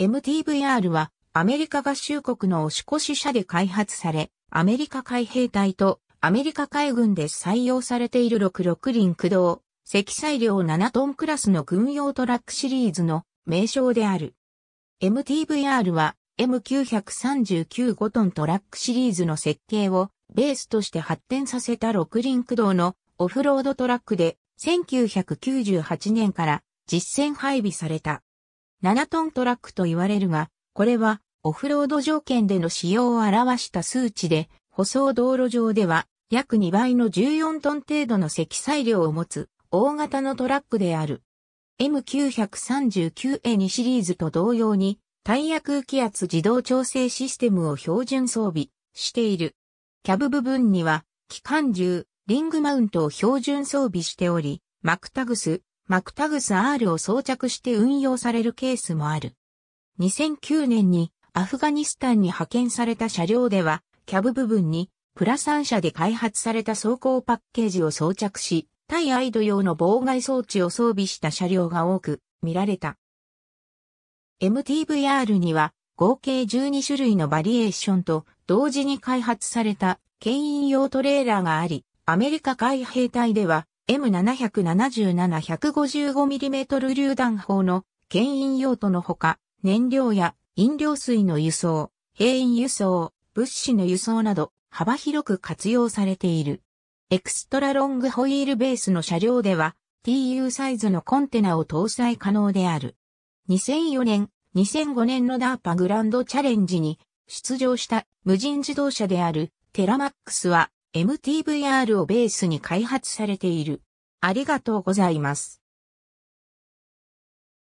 MTVR はアメリカ合衆国の押し越し社で開発され、アメリカ海兵隊とアメリカ海軍で採用されている66輪駆動、積載量7トンクラスの軍用トラックシリーズの名称である。MTVR は M939 5トントラックシリーズの設計をベースとして発展させた6輪駆動のオフロードトラックで1998年から実戦配備された。7トントラックと言われるが、これはオフロード条件での使用を表した数値で、舗装道路上では約2倍の14トン程度の積載量を持つ大型のトラックである。M939A2 シリーズと同様にタイヤ空気圧自動調整システムを標準装備している。キャブ部分には機関銃、リングマウントを標準装備しており、マクタグス、マクタグス R を装着して運用されるケースもある。2009年にアフガニスタンに派遣された車両では、キャブ部分にプラ3社で開発された走行パッケージを装着し、対アイド用の妨害装置を装備した車両が多く見られた。MTVR には合計12種類のバリエーションと同時に開発された牽引用トレーラーがあり、アメリカ海兵隊では M777-155mm 榴弾砲の牽引用途のほか、燃料や飲料水の輸送、兵員輸送、物資の輸送など幅広く活用されている。エクストラロングホイールベースの車両では TU サイズのコンテナを搭載可能である。2004年、2005年のダーパグランドチャレンジに出場した無人自動車であるテラマックスは MTVR をベースに開発されている。ありがとうございます。